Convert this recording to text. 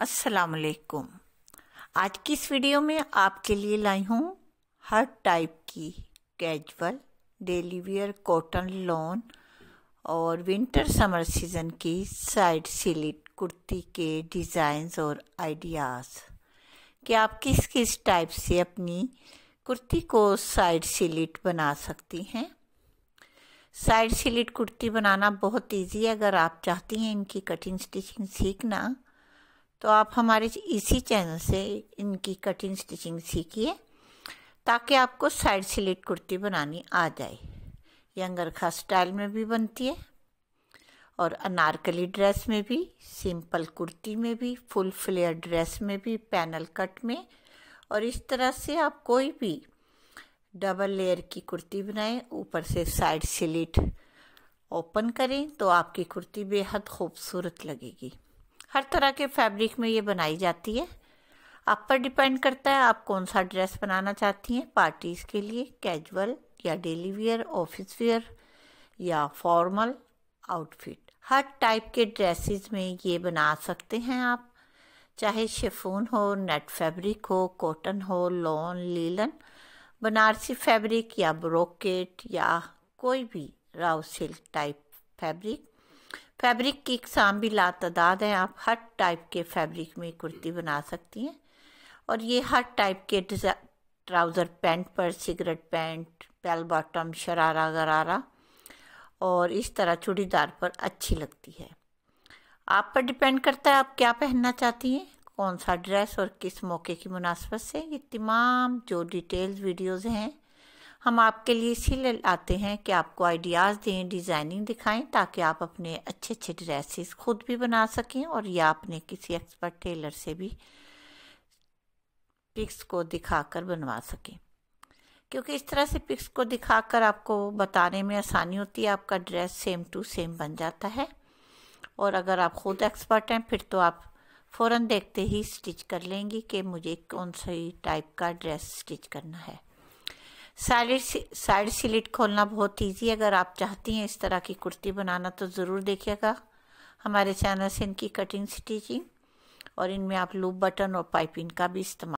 वालेकुम आज की इस वीडियो में आपके लिए लाई हूँ हर टाइप की casual daily wear cotton lawn और विंटर समर सीज़न की साइड सिलिट कुर्ती के डिज़ाइंस और आइडियाज़ कि आप किस किस टाइप से अपनी कुर्ती को साइड सिलिट बना सकती हैं साइड सिलिट कुर्ती बनाना बहुत इजी है अगर आप चाहती हैं इनकी कटिंग स्टिचिंग सीखना तो आप हमारे इसी चैनल से इनकी कटिंग स्टिचिंग सीखिए ताकि आपको साइड सिलेट कुर्ती बनानी आ जाए ये अंगरखा स्टाइल में भी बनती है और अनारकली ड्रेस में भी सिंपल कुर्ती में भी फुल फ्लेयर ड्रेस में भी पैनल कट में और इस तरह से आप कोई भी डबल लेयर की कुर्ती बनाएं ऊपर से साइड सिलेट ओपन करें तो आपकी कुर्ती बेहद खूबसूरत लगेगी हर तरह के फैब्रिक में ये बनाई जाती है आप पर डिपेंड करता है आप कौन सा ड्रेस बनाना चाहती हैं पार्टीज़ के लिए कैजुअल या डेली वेयर ऑफिस वियर या फॉर्मल आउटफिट हर टाइप के ड्रेसेस में ये बना सकते हैं आप चाहे शेफून हो नेट फैब्रिक हो कॉटन हो लॉन लीलन बनारसी फैब्रिक या ब्रोकेट या कोई भी raw silk type fabric fabric की इकसाम भी लातदाद हैं आप हर टाइप के फैब्रिक में कुर्ती बना सकती हैं और ये हर टाइप के ट्राउज़र पैंट पर cigarette pant bell bottom sharara gharara और इस तरह चूड़ीदार पर अच्छी लगती है आप पर डिपेंड करता है आप क्या पहनना चाहती हैं कौन सा ड्रेस और किस मौके की मुनासबत से ये तमाम जो डिटेल्स वीडियोज़ हैं हम आपके लिए इसीलिए आते हैं कि आपको आइडियाज़ दें डिज़ाइनिंग दिखाएं ताकि आप अपने अच्छे अच्छे ड्रेसेस खुद भी बना सकें और या अपने किसी एक्सपर्ट टेलर से भी पिक्स को दिखाकर बनवा सकें क्योंकि इस तरह से पिक्स को दिखाकर आपको बताने में आसानी होती है आपका ड्रेस सेम टू सेम बन जाता है और अगर आप खुद एक्सपर्ट हैं फिर तो आप फ़ौर देखते ही स्टिच कर लेंगी कि मुझे कौन सी टाइप का ड्रेस स्टिच करना है साइड साइड सिलिट खोलना बहुत ईजी है अगर आप चाहती हैं इस तरह की कुर्ती बनाना तो ज़रूर देखिएगा हमारे चैनल से इनकी कटिंग स्टिचिंग और इनमें आप लूप बटन और पाइपिंग का भी इस्तेमाल